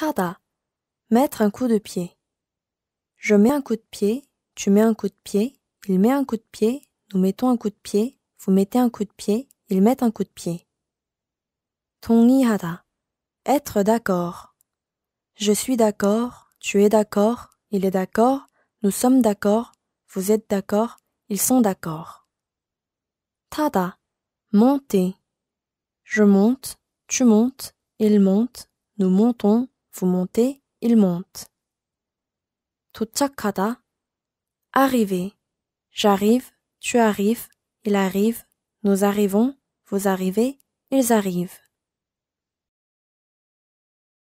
TADA. Mettre un coup de pied. Je mets un coup de pied, tu mets un coup de pied, il met un coup de pied, nous mettons un coup de pied, vous mettez un coup de pied, ils mettent un coup de pied. TONGIHADA. Être d'accord. Je suis d'accord, tu es d'accord, il est d'accord, nous sommes d'accord, vous êtes d'accord, ils sont d'accord. Tada. Monter. Je monte, tu montes, il monte, nous montons, vous montez, il monte. 도착하다. Arriver. J'arrive, tu arrives, il arrive, nous arrivons, vous arrivez, ils arrivent.